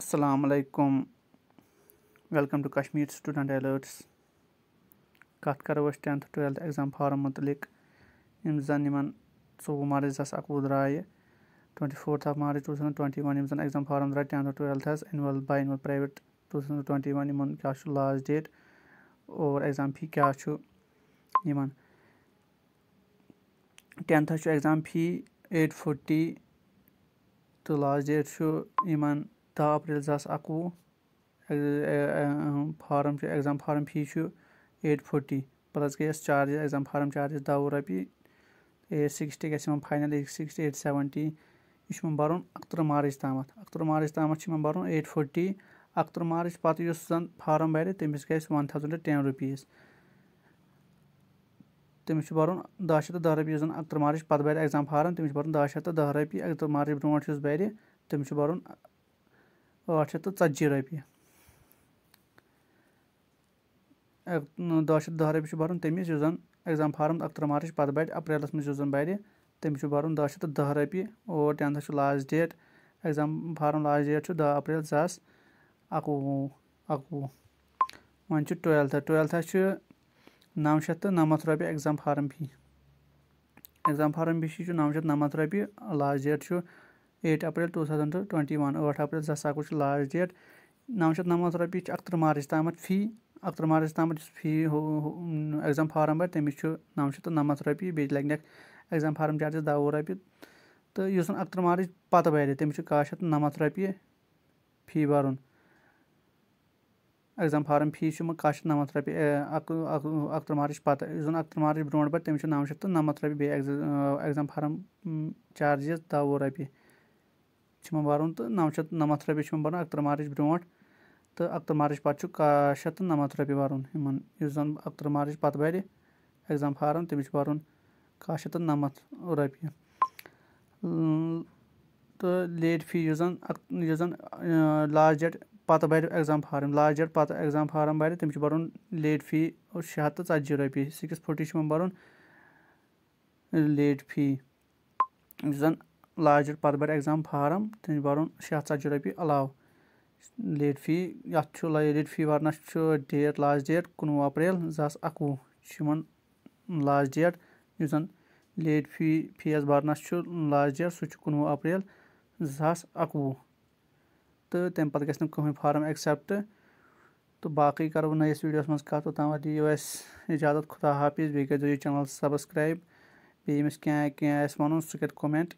असलकुम welcome to Kashmir student alerts कत करो टेंथ ट्वेल्थ एग्ज़ाम फार्म मुतलिक जन इन चौवह मार्च जस अकवह द्राय twenty fourth of March two thousand twenty one यम एग्ज़ाम फार्म द्राय टेंथ ट्वेल्थ इनवल बाय इनवल private two thousand twenty one इन क्या लास्ट डेट और एग्ज़ाम फी क्या इन tenth exam fee eight forty तो लास्ट डेट इन داہ اپریل زٕ ساس اَکوُہ فارم چھُ ایٚگزام فارم فی چھُ ایٹ فوٹی پٕلَس گٔے اَسہِ چارجِز ایٚگزام فارم چارجِز دَہ وُہ رۄپیہِ ایٹ سِکِسٹی گژھِ یِمَن final eight sixty eight seventy یہِ چھُ یِمَن بَرُن اَکتٕرٛہ مارٕچ تامَتھ اَکتٕرٛہ مارٕچ تامَتھ چھُ یِمَن بَرُن ایٹ فوٹی اَکتٕرٛہ مارٕچ پَتہٕ یُس زَن فارم بَرِ تٔمِس گژھِ وَن تھاوزَنٛڈ ٹٮ۪ن رُپیٖز تٔمِس چھُ بَرُن دَہ شیٚتھ تہٕ دَہ رۄپیہِ یُس زَن اَکتٕرٛہ مارٕچ پَتہٕ بَرِ ایٚگزام فارم تٔمِس چھُ بَرُن دَہ شیٚتھ تہٕ دَہ رۄپیہِ اَکتٕرٛہ مارٕچ برونٛٹھ یُس بَرِ تٔمِس چھُ بَرُن ٲٹھ شیٚتھ تہٕ ژَتجی رۄپیہِ دہ شیٚتھ دہ رۄپیہِ چھُ بَرُن تٔمِس یُس زَن ایٚگزام فارم اَکترٕہ مارٕچ پَتہٕ بَرِ اپریلَس منٛز یُس زَن بَرِ تٔمِس چھُ بَرُن دہ شیٚتھ تہٕ دہ رۄپیہِ اور ٹینتھَس چھُ last date exam form last date چھُ دہ اپریل زٕ ساس اَکوُہ اَکوُہ وۄنۍ چھُ ٹُویلتھَس ٹُویلتھَس چھُ نَو شیٚتھ تہٕ نَمَتھ رۄپیہِ exam form fee exam form fee چھُ نَو شیٚتھ نَمَتھ رۄپیہِ لاسٹ ڈیٹ چھُ eight April two thousand twenty one ٲٹھ اپریل زٕ ساس اَکوُہ چھِ لاسٹ ڈیٹ نَو شَتھ نَمنَمَتھ رۄپیہِ چھِ اَکتٕرٛہ مارٕچ تامَتھ فی اَکتٕرٛہ مارٕچ تامَتھ یُس فی ایٚگزام فارم بَرِ تٔمِس چھُ نَو شَتھ تہٕ نَمنَمَتھ رۄپیہِ بیٚیہِ لَگنیٚکھ ایٚگزام فارم چارجِز دَہ وُہ رۄپیہِ تہٕ یُس زَن اَکتٕرٛہ مارٕچ پَتہٕ بَرِ تٔمِس چھُ کاہ شَتھ نَمَتھ رۄپیہِ فی بَرُن ایٚگزام فارم فی چھُ یِمَن کاہ شَتھ نَمَتھ رۄپیہِ اَکتٕرٛہ مارٕچ پَتہٕ یُس زَن اَکتٕرٛہ مارٕچ برونٛٹھ بَرِ تٔمِس چھُ نَو شَتھ تہٕ نَمَتھ رۄپیہِ بیٚیہِ ایٚگزام فارم چارجِز دَہ وُہ رۄپیہِ چھِ یِمَن بَرُن تہٕ نَو شیٚتھ نَمَتھ رۄپیہِ چھُ یِمَن بَرُن اَکترٕہ مارٕچ برونٛٹھ تہٕ اَکترٕہ مارٕچ پَتہٕ چھُ کاہ شیٚتھ تہٕ نَمَتھ رۄپیہِ بَرُن یِمَن یُس زَن اَکترٕہ مارٕچ پَتہٕ بَرِ ایٚگزام فارم تٔمِس چھُ بَرُن کاہ شیٚتھ تہٕ نَمَتھ رۄپیہِ تہٕ لیٹ فی یُس زَن یُس زَن لاسٹ ڈیٹ پَتہٕ بَرِ ایٚگزام فارم لاسٹ ڈیٹ پَتہٕ ایٚگزام فارم بَرِ تٔمِس چھُ بَرُن لیٹ فی شےٚ ہَتھ تہٕ ژَتجی رۄپیہِ سِکِس فوٹی چھُ یِمَن بَرُن لیٹ فی یُس زَن لارجَر پَتہٕ بَرِ ایٚگزام فارم تٔمِس بَرُن شےٚ ہَتھ ژَتجی رۄپیہِ علاوٕ لیٹ فی یَتھ چھُ لیٹ فی بَرنَس چھُ ڈیٹ لاسٹ ڈیٹ کُنوُہ اپریل زٕ ساس اَکوُہ چھُ یِمَن لاسٹ ڈیٹ یُس زَن لیٹ فی فیٖس بَرنَس چھُ لاسٹ ڈیٹ سُہ چھُ کُنوُہ اپریل زٕ ساس اَکوُہ تہٕ تَمہِ پَتہٕ گژھِ نہٕ کٕہٕنۍ فارم ایٚکسیٚپٹ تہٕ باقٕے کَرو نٔیِس ویٖڈیوَس منٛز کَتھ توٚتامَتھ دِیِو اَسہِ اِجازت خدا حافِظ بیٚیہِ کٔرۍزیو یہِ چَنَل سَبسکرایب بیٚیہِ ییٚمِس کینٛہہ کینٛہہ آسہِ وَنُن سُہ کَرِ کوٚمٮ۪نٛٹ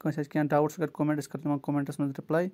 कٲنٛसہِ آسہِ کینٛہہ ڈاوُٹ سُہ کَرِ کومٮ۪نٛٹَس کَرِ تِمَن کومٮ۪نٛٹَس منٛز رِپلَے